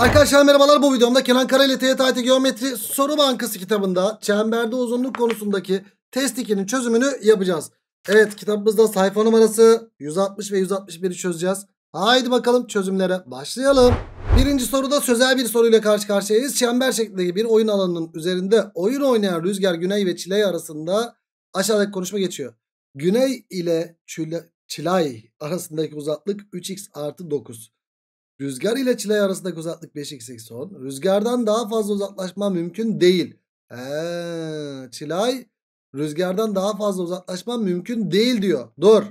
Arkadaşlar merhabalar bu videomda Kenan Kara ile TYT Geometri Soru Bankası kitabında çemberde uzunluk konusundaki test 2'nin çözümünü yapacağız. Evet kitabımızda sayfa numarası 160 ve 161'i çözeceğiz. Haydi bakalım çözümlere başlayalım. Birinci soruda sözel bir soruyla karşı karşıyayız. Çember şeklindeki bir oyun alanının üzerinde oyun oynayan Rüzgar Güney ve Çilay arasında aşağıdaki konuşma geçiyor. Güney ile Çile, Çilay arasındaki uzaklık 3x artı 9. Rüzgar ile çilay arasındaki uzaklık 5x eksi 10. Rüzgardan daha fazla uzaklaşma mümkün değil. Ee, çilay rüzgardan daha fazla uzaklaşma mümkün değil diyor. Dur.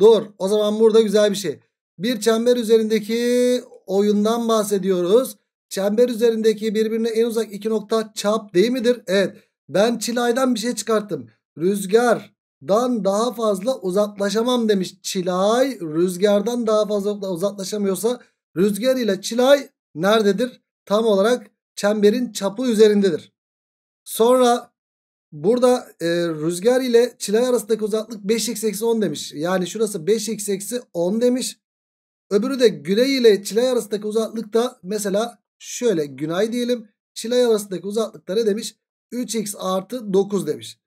Dur. O zaman burada güzel bir şey. Bir çember üzerindeki oyundan bahsediyoruz. Çember üzerindeki birbirine en uzak iki nokta çap değil midir? Evet. Ben çilaydan bir şey çıkarttım. Rüzgardan daha fazla uzaklaşamam demiş. Çilay rüzgardan daha fazla uzaklaşamıyorsa Rüzgar ile Çılay nerededir? Tam olarak çemberin çapı üzerindedir. Sonra burada e, rüzgar ile Çılay arasındaki uzaklık 5x eksi 10 demiş. Yani şurası 5x eksi 10 demiş. Öbürü de güney ile Çılay arasındaki uzaklık da mesela şöyle günay diyelim. Çılay arasındaki uzaklıkta ne demiş? 3x artı 9 demiş.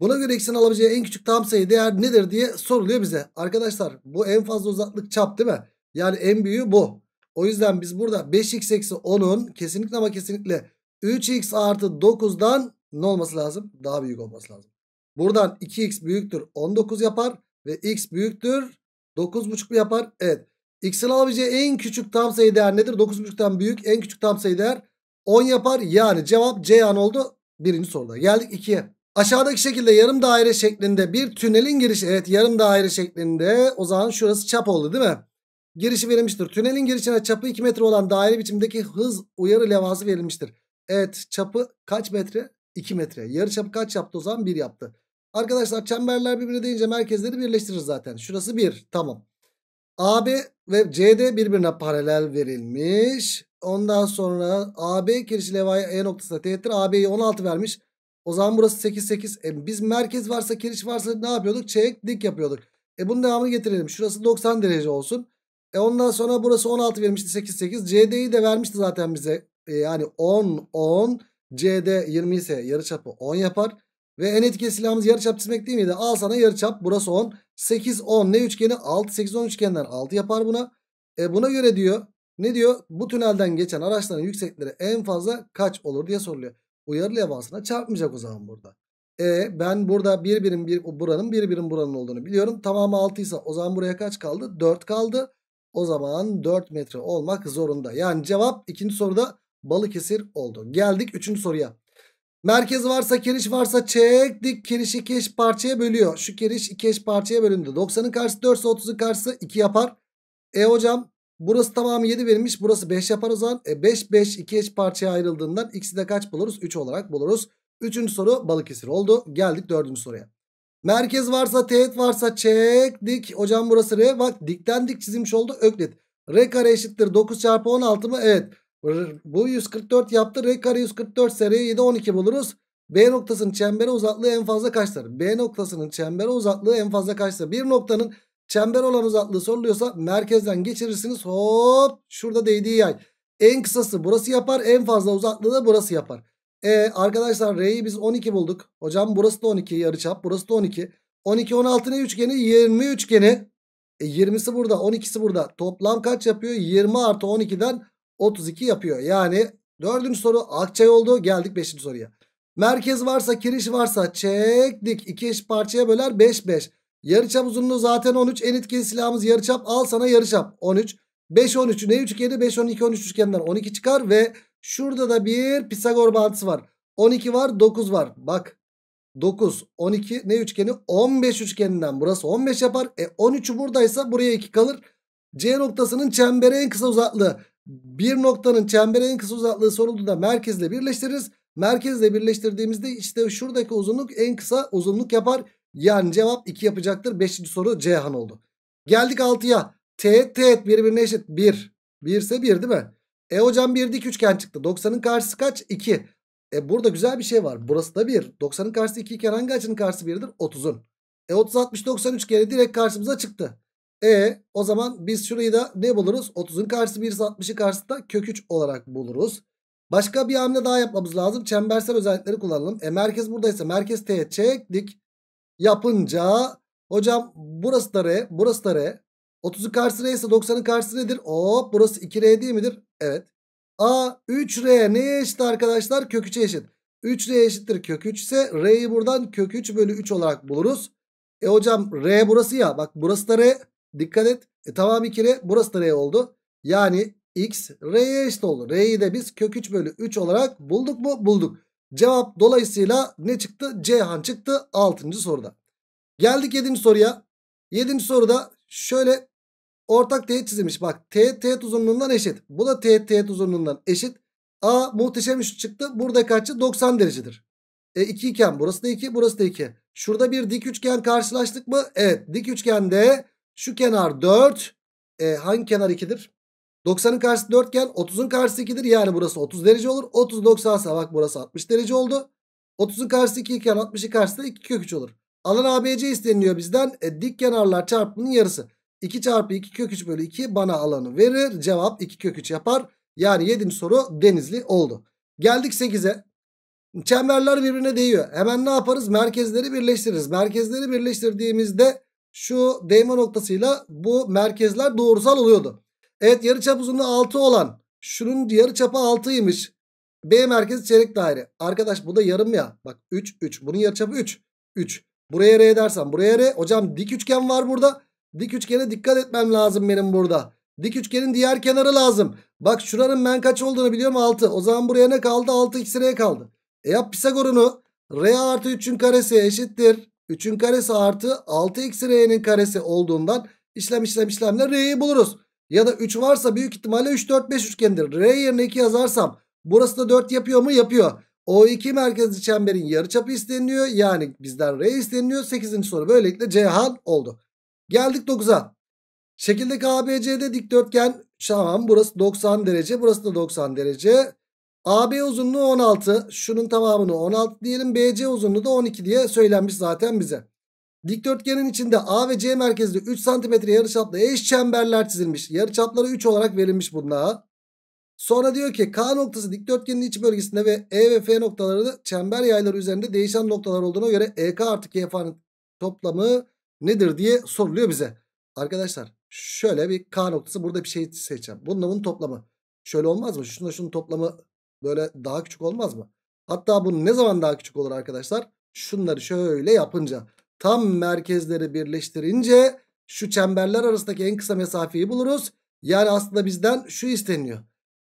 Buna göre x'in alabileceği en küçük tam sayı değer nedir diye soruluyor bize. Arkadaşlar bu en fazla uzaklık çap değil mi? Yani en büyüğü bu. O yüzden biz burada 5x eksi 10'un kesinlikle ama kesinlikle 3x artı 9'dan ne olması lazım? Daha büyük olması lazım. Buradan 2x büyüktür 19 yapar ve x büyüktür 9,5 mu yapar? Evet. X'in alabileceği en küçük tam sayı değer nedir? 9,5'tan büyük en küçük tam sayı değer 10 yapar. Yani cevap C an oldu birinci soruda. Geldik 2'ye. Aşağıdaki şekilde yarım daire şeklinde bir tünelin girişi. Evet yarım daire şeklinde. O zaman şurası çap oldu değil mi? Girişi verilmiştir. Tünelin girişine çapı 2 metre olan daire biçimdeki hız uyarı levhası verilmiştir. Evet çapı kaç metre? 2 metre. Yarı çapı kaç yaptı o zaman? 1 yaptı. Arkadaşlar çemberler birbirine deyince merkezleri birleştirir zaten. Şurası 1 tamam. AB ve CD birbirine paralel verilmiş. Ondan sonra AB girişi levhaya E noktasına teğettir. AB'yi 16 vermiş. O zaman burası 8 8. E, biz merkez varsa giriş varsa ne yapıyorduk? Çeyrek dik yapıyorduk. E bunun devamını getirelim. Şurası 90 derece olsun. E ondan sonra burası 16 vermişti 8 8. CD'yi de vermişti zaten bize. E yani 10 10 CD 20 ise yarıçapı 10 yapar. Ve en etkili silahımız yarıçap çizmek değil miydi? Al sana yarıçap burası 10. 8 10 ne üçgeni? 6 8 10 üçgenden 6 yapar buna. E buna göre diyor ne diyor? Bu tünelden geçen araçların yüksekleri en fazla kaç olur diye soruluyor. Uyarı levhasına çarpmayacak o zaman burada. E ben burada bir birim bir buranın bir birim buranın olduğunu biliyorum. Tamamı 6 ise o zaman buraya kaç kaldı? 4 kaldı. O zaman 4 metre olmak zorunda. Yani cevap ikinci soruda Balıkesir oldu. Geldik üçüncü soruya. Merkez varsa keriş varsa çek dik iki eş parçaya bölüyor. Şu keriş iki eş parçaya bölündü. 90'ın karşısı 4 ise 30'un karşısı 2 yapar. E hocam burası tamamı 7 verilmiş. Burası 5 yapar o zaman. E 5 5 2 eş parçaya ayrıldığından ikisi de kaç buluruz? 3 olarak buluruz. Üçüncü soru balık Balıkesir oldu. Geldik dördüncü soruya. Merkez varsa teğet varsa çek dik. Hocam burası R. Bak dikten dik çizilmiş oldu. Öklit. R kare eşittir 9 çarpı 16 mı? Evet. Bu 144 yaptı. R kare 144 ise 7 12 buluruz. B noktasının çembere uzaklığı en fazla kaçtır? B noktasının çembere uzaklığı en fazla kaçtır? Bir noktanın çember olan uzaklığı soruluyorsa merkezden geçirirsiniz. Hop şurada değdiği yay. En kısası burası yapar. En fazla uzaklığı da burası yapar. E arkadaşlar R'yi biz 12 bulduk. Hocam burası da 12 yarıçap. Burası da 12. 12 16 ne üçgeni? 20 üçgeni. E 20'si burada 12'si burada. Toplam kaç yapıyor? 20 artı 12'den 32 yapıyor. Yani dördüncü soru akçay oldu. Geldik beşinci soruya. Merkez varsa kiriş varsa çektik. 2 eş parçaya böler 5 5. Yarıçap uzunluğu zaten 13. En etkili silahımız yarıçap. Al sana yarıçap 13. 5 13'ü ne üçgeni? 5 12 13 üçgeninden 12 çıkar ve Şurada da bir Pisagor bağıntısı var. 12 var 9 var. Bak 9 12 ne üçgeni? 15 üçgeninden burası 15 yapar. E 13'ü buradaysa buraya 2 kalır. C noktasının çembere en kısa uzaklığı. Bir noktanın çembere en kısa uzaklığı sorulduğunda merkezle birleştiririz. Merkezle birleştirdiğimizde işte şuradaki uzunluk en kısa uzunluk yapar. Yani cevap 2 yapacaktır. 5. soru Cihan oldu. Geldik 6'ya. Teğet teğet birbirine eşit. 1. 1 ise 1 değil mi? E hocam bir dik üçgen çıktı. 90'ın karşısı kaç? 2. E burada güzel bir şey var. Burası da 1. 90'ın karşısı 2 iken hangi açının karşısı 1'dir? 30'un. E 30 60 90 üçgeni direkt karşımıza çıktı. E o zaman biz şurayı da ne buluruz? 30'un karşısı 1 60'ın karşısı da kök 3 olarak buluruz. Başka bir hamle daha yapmamız lazım. Çembersel özellikleri kullanalım. E merkez buradaysa merkez T'ye çektik. Yapınca hocam burası da R, burası da R. 30'un karşısı R ise 90'ın karşısı nedir? Hop burası 2R değil midir? Evet. A 3R neye eşit arkadaşlar? Kök 3'e eşit. 3R eşittir kök 3 ise R'yi buradan kök 3 bölü 3 olarak buluruz. E hocam R burası ya. Bak burası da R. Dikkat et. E tamam 2R. Burası da R oldu. Yani X R'ye eşit oldu. R'yi de biz kök 3 bölü 3 olarak bulduk mu? Bulduk. Cevap dolayısıyla ne çıktı? C han çıktı 6. soruda. Geldik 7. soruya. 7. soruda şöyle Ortak teğet çizilmiş. Bak teğet teğet uzunluğundan eşit. Bu da teğet teğet uzunluğundan eşit. A muhteşem üçlü çıktı. Burada açı 90 derecedir. E 2 iken burası da 2 burası da 2. Şurada bir dik üçgen karşılaştık mı? Evet dik üçgende şu kenar 4. E, hangi kenar 2'dir? 90'ın karşısı 4 iken 30'un karşısı 2'dir. Yani burası 30 derece olur. 30 90 ise bak burası 60 derece oldu. 30'un karşısı 2 iken 60'ın karşısı da 2 kök 3 olur. Alan ABC isteniliyor bizden. E, dik kenarlar çarpımının yarısı. 2 çarpı 2 kök 3 bölü 2 bana alanı verir. Cevap 2 kök 3 yapar. Yani 7. soru denizli oldu. Geldik 8'e. Çemberler birbirine değiyor. Hemen ne yaparız? Merkezleri birleştiririz. Merkezleri birleştirdiğimizde şu değme noktasıyla bu merkezler doğrusal oluyordu. Evet yarıçap uzunluğu 6 olan şunun yarıçapı 6'ymış. B merkezi çeyrek daire. Arkadaş bu da yarım ya. Bak 3 3. Bunun yarıçapı 3. 3. Buraya R dersen buraya R. Hocam dik üçgen var burada. Dik üçgene dikkat etmem lazım benim burada. Dik üçgenin diğer kenarı lazım. Bak şuranın ben kaç olduğunu biliyorum 6. O zaman buraya ne kaldı? 6 x r'ye kaldı. E yap Pisagor'unu. R artı 3'ün karesi eşittir. 3'ün karesi artı 6 x r'nin karesi olduğundan işlem işlem işlemle r'yi buluruz. Ya da 3 varsa büyük ihtimalle 3 4 5 üçgendir. R yerine 2 yazarsam burası da 4 yapıyor mu? Yapıyor. O2 merkezli çemberin yarıçapı isteniliyor. Yani bizden R isteniliyor. 8. soru böylelikle Cihan oldu. Geldik 9'a. Şekilde ABC'de dikdörtgen tamam burası 90 derece burası da 90 derece. AB uzunluğu 16 şunun tamamını 16 diyelim BC uzunluğu da 12 diye söylenmiş zaten bize. Dikdörtgenin içinde A ve C merkezli 3 cm yarıçaplı eş çemberler çizilmiş. Yarıçapları 3 olarak verilmiş bunlara. Sonra diyor ki K noktası dikdörtgenin iç bölgesinde ve E ve F noktaları çember yayları üzerinde değişen noktalar olduğuna göre EK artı KF toplamı nedir diye soruluyor bize. Arkadaşlar şöyle bir K noktası burada bir şey seçeceğim. Bununla bunun toplamı. Şöyle olmaz mı? Şununla şunun toplamı böyle daha küçük olmaz mı? Hatta bu ne zaman daha küçük olur arkadaşlar? Şunları şöyle yapınca tam merkezleri birleştirince şu çemberler arasındaki en kısa mesafeyi buluruz. Yani aslında bizden şu isteniyor.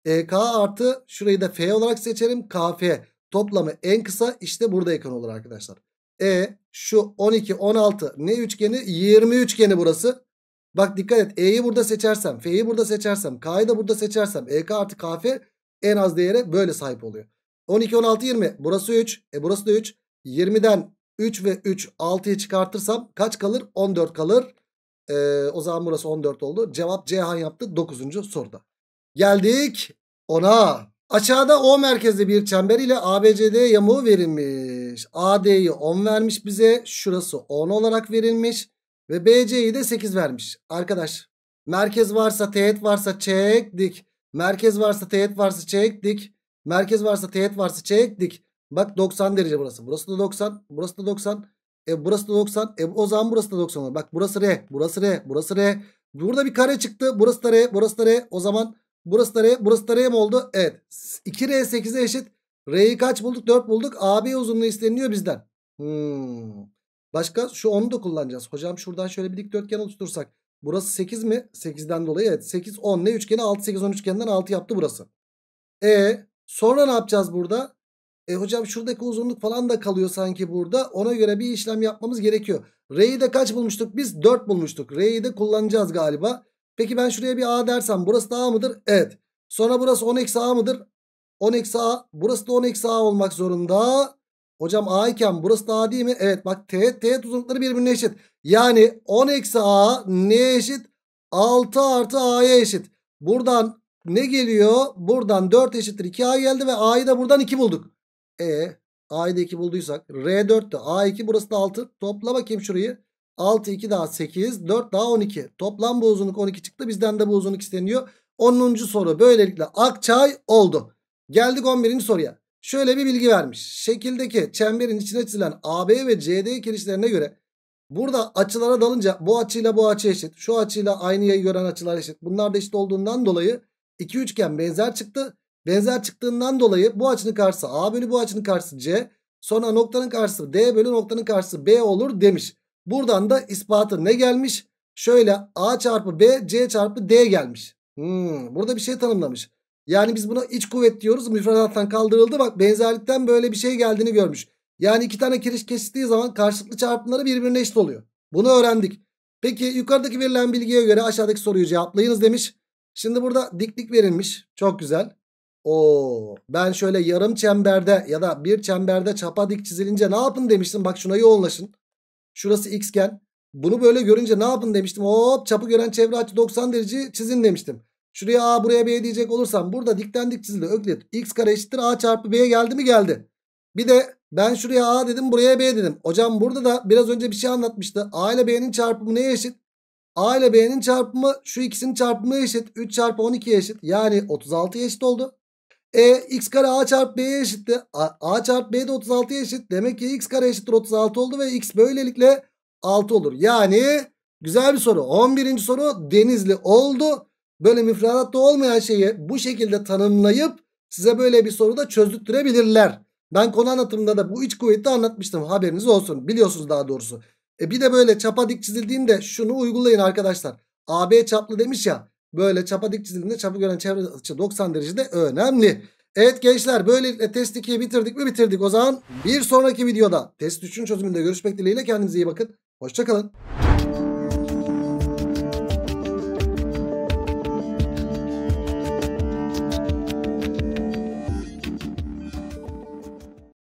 EK artı şurayı da F olarak seçelim. KF toplamı en kısa işte burada ekran olur arkadaşlar. E şu 12 16 ne üçgeni 20 üçgeni burası. Bak dikkat et E'yi burada seçersem F'yi burada seçersem K'yı da burada seçersem EK artı KF en az değere böyle sahip oluyor. 12 16 20 burası 3 e burası da 3 20'den 3 ve 3 6'yı çıkartırsam kaç kalır 14 kalır. Ee, o zaman burası 14 oldu. Cevap Cihan yaptı 9. soruda. Geldik ona. Aşağıda O merkezli bir çember ile ABCD yamuğu verilmiş. AD'yi 10 vermiş bize. Şurası 10 olarak verilmiş. Ve BC'yi de 8 vermiş. Arkadaş merkez varsa teğet varsa çektik, Merkez varsa teğet varsa çektik, Merkez varsa teğet varsa çektik. Bak 90 derece burası. Burası da 90. Burası da 90. E burası da 90. E o zaman burası da 90 olur. Bak burası R. Burası R. Burası R. Burada bir kare çıktı. Burası da R. Burası da R. O zaman Burası da R. Burası da R mi oldu? Evet. 2R 8'e eşit. R'yi kaç bulduk? 4 bulduk. AB uzunluğu isteniyor bizden. Hmm. Başka şu 10'u da kullanacağız. Hocam şuradan şöyle bir dikdörtgen oluştursak. Burası 8 mi? 8'den dolayı evet. 8 10 ne üçgeni? 6 8 10 üçgeninden 6 yaptı burası. E sonra ne yapacağız burada? E hocam şuradaki uzunluk falan da kalıyor sanki burada. Ona göre bir işlem yapmamız gerekiyor. R'yi de kaç bulmuştuk? Biz 4 bulmuştuk. R'yi de kullanacağız galiba. Peki ben şuraya bir a dersem burası da a mıdır? Evet. Sonra burası 10 eksi a mıdır? 10 eksi a. Burası da 10 eksi a olmak zorunda. Hocam a iken burası da a değil mi? Evet bak t, t uzunlukları birbirine eşit. Yani 10 eksi a neye eşit? 6 artı a'ya eşit. Buradan ne geliyor? Buradan 4 eşittir 2a geldi ve a'yı da buradan 2 bulduk. E a'yı da 2 bulduysak R4'tü. a2 burası da 6. Topla bakayım şurayı. 6 2 daha 8 4 daha 12. Toplam bu uzunluk 12 çıktı. Bizden de bu uzunluk isteniyor. 10. soru böylelikle Akçay oldu. Geldik 11. soruya. Şöyle bir bilgi vermiş. Şekildeki çemberin içine çizilen AB ve CD kirişlerine göre burada açılara dalınca bu açıyla bu açı eşit. Şu açıyla aynı yayı gören açılar eşit. Bunlar da eşit olduğundan dolayı iki üçgen benzer çıktı. Benzer çıktığından dolayı bu açının karşısı A bölü bu açının karşısı C. Sonra noktanın karşısı D bölü noktanın karşısı B olur demiş. Buradan da ispatı ne gelmiş? Şöyle A çarpı B, C çarpı D gelmiş. Hmm, burada bir şey tanımlamış. Yani biz buna iç kuvvet diyoruz. Müfredattan kaldırıldı. Bak benzerlikten böyle bir şey geldiğini görmüş. Yani iki tane kiriş kesiştiği zaman karşılıklı çarpımları birbirine eşit oluyor. Bunu öğrendik. Peki yukarıdaki verilen bilgiye göre aşağıdaki soruyu cevaplayınız demiş. Şimdi burada diklik verilmiş. Çok güzel. Oo ben şöyle yarım çemberde ya da bir çemberde çapa dik çizilince ne yapın demiştim. Bak şuna yoğunlaşın. Şurası xgen. Bunu böyle görünce ne yapın demiştim. Hop çapı gören çevre açı 90 derece çizin demiştim. Şuraya A buraya B diyecek olursam burada dikten dik çizili öklit. X kare eşittir A çarpı B'ye geldi mi geldi. Bir de ben şuraya A dedim buraya B dedim. Hocam burada da biraz önce bir şey anlatmıştı. A ile B'nin çarpımı neye eşit? A ile B'nin çarpımı şu ikisinin çarpımı eşit. 3 çarpı 12 eşit. Yani 36 eşit oldu. E x kare a çarpı b'ye eşittir. A, a çarpı b de 36'ya eşit. Demek ki x kare eşittir 36 oldu ve x böylelikle 6 olur. Yani güzel bir soru. 11. soru denizli oldu. Böyle müfredatta olmayan şeyi bu şekilde tanımlayıp size böyle bir soruda çözdürtürebilirler. Ben konu anlatımında da bu iç kuvveti anlatmıştım. Haberiniz olsun. Biliyorsunuz daha doğrusu. E bir de böyle çapa dik çizildiğinde şunu uygulayın arkadaşlar. AB çaplı demiş ya. Böyle çapa dik çizildiğinde çapı gören çevre açı 90 derecede önemli. Evet gençler böylelikle test 2'yi bitirdik mi bitirdik. O zaman bir sonraki videoda test 3'ün çözümünde görüşmek dileğiyle kendinize iyi bakın. Hoşçakalın.